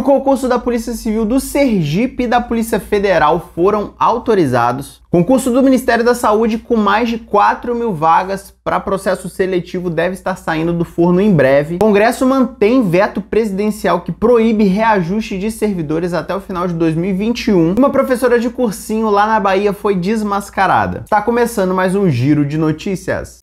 O concurso da Polícia Civil do Sergipe e da Polícia Federal foram autorizados. Concurso do Ministério da Saúde com mais de 4 mil vagas para processo seletivo deve estar saindo do forno em breve. Congresso mantém veto presidencial que proíbe reajuste de servidores até o final de 2021. Uma professora de cursinho lá na Bahia foi desmascarada. Está começando mais um giro de notícias.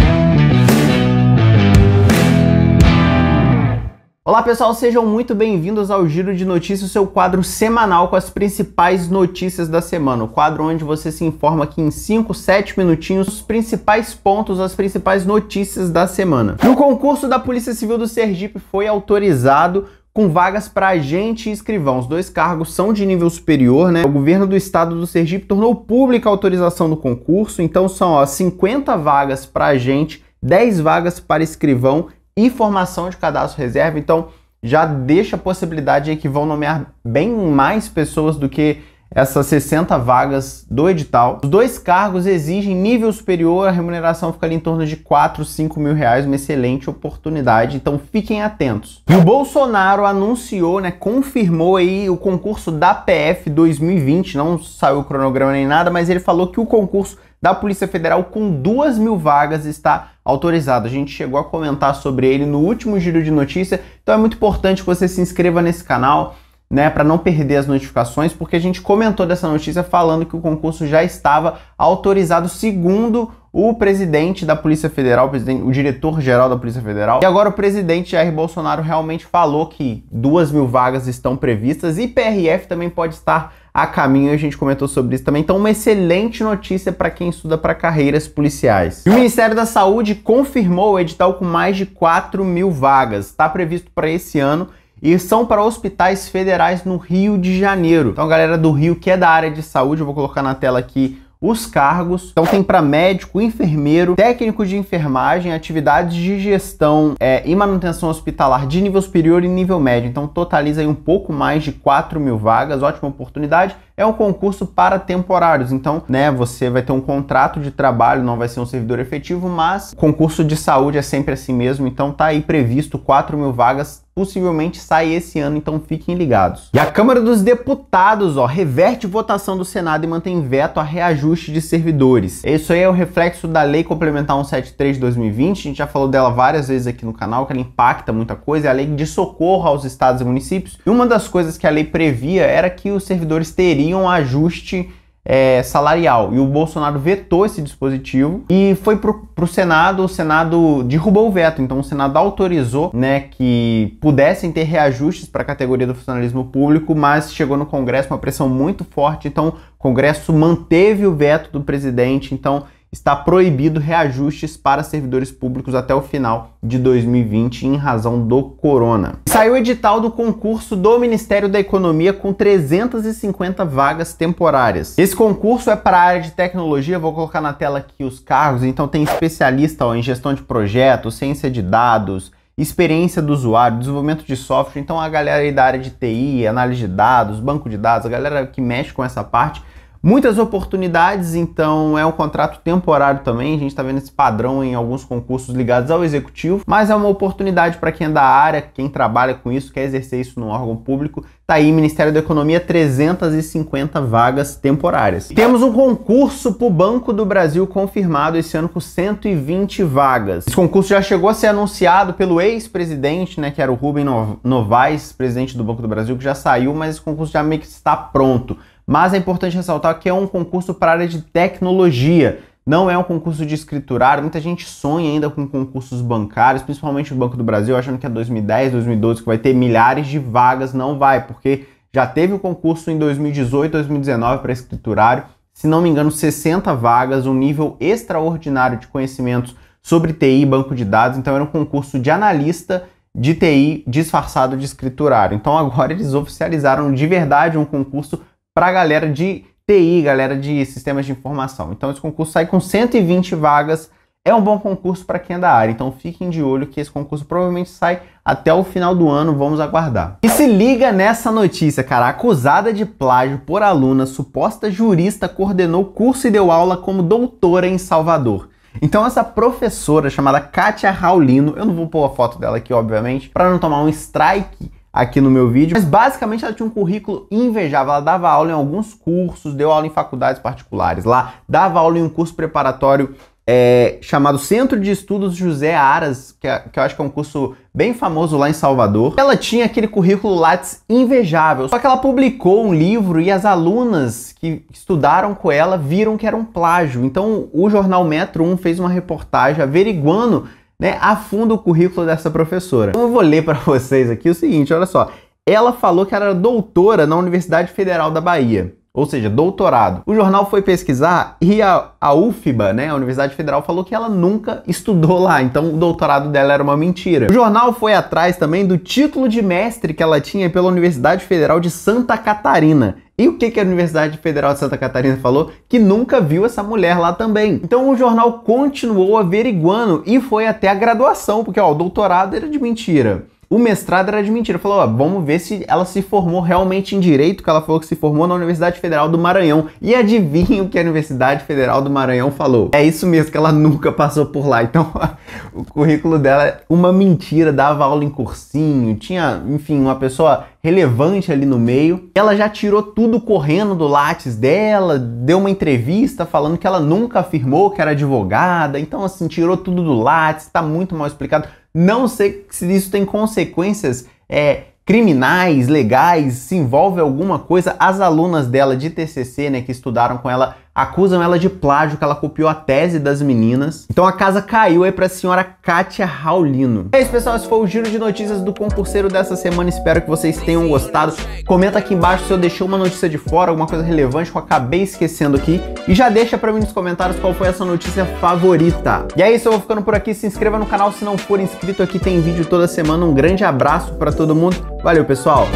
Olá pessoal, sejam muito bem-vindos ao Giro de Notícias, seu quadro semanal com as principais notícias da semana. O quadro onde você se informa aqui em 5, 7 minutinhos os principais pontos, as principais notícias da semana. o concurso da Polícia Civil do Sergipe foi autorizado com vagas para agente e escrivão. Os dois cargos são de nível superior, né? O governo do estado do Sergipe tornou pública a autorização do concurso, então são ó, 50 vagas para agente, 10 vagas para escrivão e formação de cadastro reserva. Então, já deixa a possibilidade aí que vão nomear bem mais pessoas do que essas 60 vagas do edital. Os dois cargos exigem nível superior, a remuneração fica ali em torno de 4, 5 mil reais, uma excelente oportunidade, então fiquem atentos. E o Bolsonaro anunciou, né, confirmou aí o concurso da PF 2020, não saiu o cronograma nem nada, mas ele falou que o concurso da Polícia Federal com duas mil vagas está autorizado. A gente chegou a comentar sobre ele no último giro de notícia, então é muito importante que você se inscreva nesse canal, né, para não perder as notificações, porque a gente comentou dessa notícia falando que o concurso já estava autorizado segundo o presidente da Polícia Federal, o, o diretor-geral da Polícia Federal. E agora o presidente Jair Bolsonaro realmente falou que duas mil vagas estão previstas e PRF também pode estar a caminho, a gente comentou sobre isso também. Então, uma excelente notícia para quem estuda para carreiras policiais. E o Ministério da Saúde confirmou o edital com mais de 4 mil vagas. Está previsto para esse ano e são para hospitais federais no Rio de Janeiro. Então, galera do Rio que é da área de saúde, eu vou colocar na tela aqui os cargos. Então tem para médico, enfermeiro, técnico de enfermagem, atividades de gestão é, e manutenção hospitalar de nível superior e nível médio. Então totaliza aí um pouco mais de 4 mil vagas, ótima oportunidade. É um concurso para temporários, então, né, você vai ter um contrato de trabalho, não vai ser um servidor efetivo, mas concurso de saúde é sempre assim mesmo, então tá aí previsto 4 mil vagas possivelmente sai esse ano, então fiquem ligados. E a Câmara dos Deputados, ó, reverte votação do Senado e mantém veto a reajuste de servidores. Isso aí é o reflexo da Lei Complementar 173 de 2020, a gente já falou dela várias vezes aqui no canal, que ela impacta muita coisa, é a lei de socorro aos estados e municípios. E uma das coisas que a lei previa era que os servidores teriam queriam um ajuste é, salarial. E o Bolsonaro vetou esse dispositivo e foi para o Senado, o Senado derrubou o veto. Então o Senado autorizou né, que pudessem ter reajustes para a categoria do funcionalismo público, mas chegou no Congresso uma pressão muito forte. Então o Congresso manteve o veto do presidente. Então está proibido reajustes para servidores públicos até o final de 2020 em razão do corona. Saiu o edital do concurso do Ministério da Economia com 350 vagas temporárias. Esse concurso é para a área de tecnologia, vou colocar na tela aqui os cargos, então tem especialista ó, em gestão de projetos, ciência de dados, experiência do usuário, desenvolvimento de software, então a galera aí da área de TI, análise de dados, banco de dados, a galera que mexe com essa parte Muitas oportunidades, então é um contrato temporário também. A gente está vendo esse padrão em alguns concursos ligados ao executivo, mas é uma oportunidade para quem é da área, quem trabalha com isso, quer exercer isso no órgão público. Tá aí, Ministério da Economia, 350 vagas temporárias. Temos um concurso para o Banco do Brasil confirmado esse ano com 120 vagas. Esse concurso já chegou a ser anunciado pelo ex-presidente, né, que era o Rubem Novaes, presidente do Banco do Brasil, que já saiu, mas esse concurso já meio que está pronto. Mas é importante ressaltar que é um concurso para a área de tecnologia. Não é um concurso de escriturário, muita gente sonha ainda com concursos bancários, principalmente o Banco do Brasil, achando que é 2010, 2012 que vai ter milhares de vagas, não vai, porque já teve o concurso em 2018, 2019 para escriturário, se não me engano, 60 vagas, um nível extraordinário de conhecimentos sobre TI, banco de dados, então era um concurso de analista de TI disfarçado de escriturário. Então agora eles oficializaram de verdade um concurso para a galera de TI, galera de sistemas de informação. Então esse concurso sai com 120 vagas, é um bom concurso para quem é da área, então fiquem de olho que esse concurso provavelmente sai até o final do ano, vamos aguardar. E se liga nessa notícia, cara, acusada de plágio por aluna, suposta jurista coordenou curso e deu aula como doutora em Salvador. Então essa professora chamada Kátia Raulino, eu não vou pôr a foto dela aqui, obviamente, para não tomar um strike, aqui no meu vídeo. Mas basicamente ela tinha um currículo invejável. Ela dava aula em alguns cursos, deu aula em faculdades particulares lá, dava aula em um curso preparatório é, chamado Centro de Estudos José Aras, que, é, que eu acho que é um curso bem famoso lá em Salvador. Ela tinha aquele currículo Lattes invejável, só que ela publicou um livro e as alunas que estudaram com ela viram que era um plágio. Então o jornal Metro 1 fez uma reportagem averiguando né, a fundo o currículo dessa professora. Então eu vou ler para vocês aqui o seguinte, olha só. Ela falou que era doutora na Universidade Federal da Bahia ou seja, doutorado. O jornal foi pesquisar e a, a UFBA, né, a Universidade Federal, falou que ela nunca estudou lá, então o doutorado dela era uma mentira. O jornal foi atrás também do título de mestre que ela tinha pela Universidade Federal de Santa Catarina. E o que, que a Universidade Federal de Santa Catarina falou? Que nunca viu essa mulher lá também. Então o jornal continuou averiguando e foi até a graduação, porque ó, o doutorado era de mentira. O mestrado era de mentira. Falou, ó, vamos ver se ela se formou realmente em direito, que ela falou que se formou na Universidade Federal do Maranhão. E adivinha o que a Universidade Federal do Maranhão falou? É isso mesmo, que ela nunca passou por lá. Então, o currículo dela, é uma mentira, dava aula em cursinho, tinha, enfim, uma pessoa relevante ali no meio. Ela já tirou tudo correndo do látis dela, deu uma entrevista falando que ela nunca afirmou que era advogada, então assim, tirou tudo do látis, tá muito mal explicado. Não sei se isso tem consequências é, criminais, legais, se envolve alguma coisa. As alunas dela de TCC, né, que estudaram com ela, acusam ela de plágio, que ela copiou a tese das meninas. Então a casa caiu aí pra senhora Kátia Raulino. É isso, pessoal. Esse foi o giro de notícias do concurseiro dessa semana. Espero que vocês tenham gostado. Comenta aqui embaixo se eu deixei uma notícia de fora, alguma coisa relevante que eu acabei esquecendo aqui. E já deixa pra mim nos comentários qual foi essa notícia favorita. E é isso, eu vou ficando por aqui. Se inscreva no canal se não for inscrito. Aqui tem vídeo toda semana. Um grande abraço pra todo mundo. Valeu, pessoal!